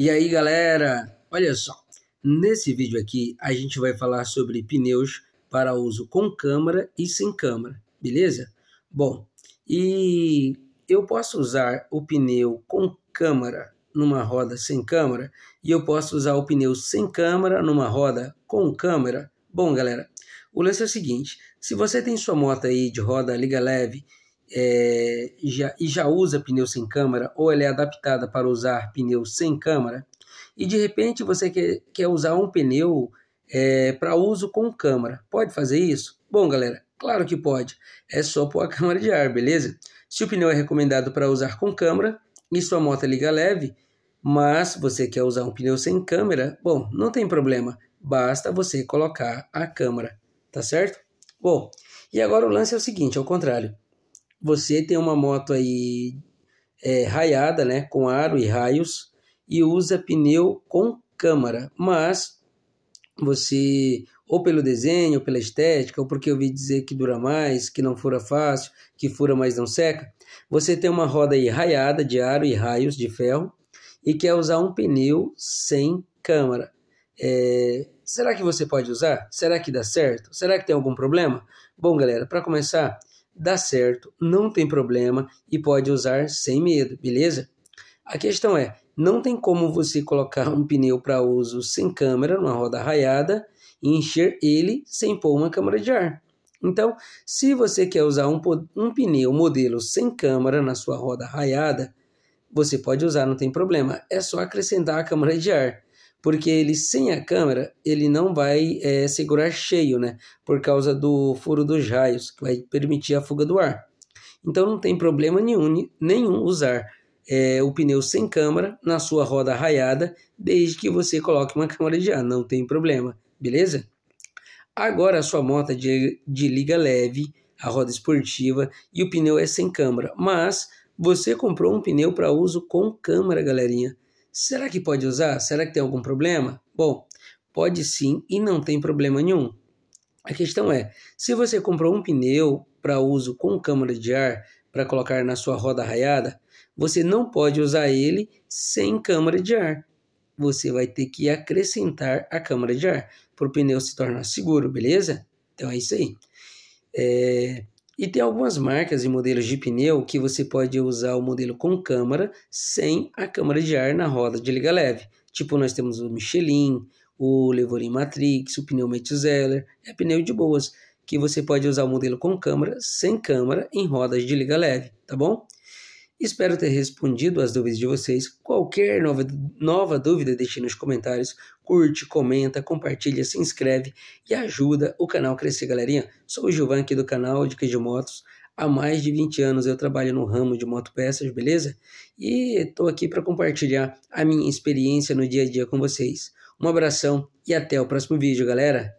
E aí galera, olha só, nesse vídeo aqui a gente vai falar sobre pneus para uso com câmara e sem câmara, beleza? Bom, e eu posso usar o pneu com câmara numa roda sem câmara e eu posso usar o pneu sem câmara numa roda com câmara? Bom galera, o lance é o seguinte, se você tem sua moto aí de roda liga leve é, já, e já usa pneu sem câmara, ou ela é adaptada para usar pneu sem câmara, e de repente você quer, quer usar um pneu é, para uso com câmara. Pode fazer isso? Bom, galera, claro que pode. É só pôr a câmara de ar, beleza? Se o pneu é recomendado para usar com câmara e sua moto é liga leve, mas você quer usar um pneu sem câmera, bom, não tem problema. Basta você colocar a câmera, tá certo? Bom, e agora o lance é o seguinte, ao contrário você tem uma moto aí é, raiada, né, com aro e raios, e usa pneu com câmara, mas você, ou pelo desenho, ou pela estética, ou porque eu ouvi dizer que dura mais, que não fura fácil, que fura mas não seca, você tem uma roda aí raiada de aro e raios de ferro e quer usar um pneu sem câmara. É, será que você pode usar? Será que dá certo? Será que tem algum problema? Bom, galera, para começar, dá certo, não tem problema e pode usar sem medo, beleza? A questão é, não tem como você colocar um pneu para uso sem câmera numa roda raiada e encher ele sem pôr uma câmara de ar. Então, se você quer usar um, um pneu modelo sem câmara na sua roda raiada, você pode usar, não tem problema. É só acrescentar a câmara de ar porque ele sem a câmera ele não vai é, segurar cheio, né? Por causa do furo dos raios que vai permitir a fuga do ar. Então não tem problema nenhum, nenhum usar é, o pneu sem câmera na sua roda raiada, desde que você coloque uma câmera de ar, não tem problema, beleza? Agora a sua moto é de, de liga leve, a roda esportiva e o pneu é sem câmera, mas você comprou um pneu para uso com câmera, galerinha. Será que pode usar? Será que tem algum problema? Bom, pode sim e não tem problema nenhum. A questão é, se você comprou um pneu para uso com câmara de ar para colocar na sua roda raiada, você não pode usar ele sem câmara de ar. Você vai ter que acrescentar a câmara de ar para o pneu se tornar seguro, beleza? Então é isso aí. É... E tem algumas marcas e modelos de pneu que você pode usar o modelo com câmara sem a câmara de ar na roda de liga leve. Tipo, nós temos o Michelin, o Levorin Matrix, o pneu Metzeler, é pneu de boas, que você pode usar o modelo com câmara, sem câmara, em rodas de liga leve, tá bom? Espero ter respondido as dúvidas de vocês. Qualquer nova, nova dúvida, deixe nos comentários. Curte, comenta, compartilha, se inscreve e ajuda o canal a crescer, galerinha. Sou o Gilvan aqui do canal Dicas de Motos. Há mais de 20 anos eu trabalho no ramo de motopeças, beleza? E estou aqui para compartilhar a minha experiência no dia a dia com vocês. Um abração e até o próximo vídeo, galera!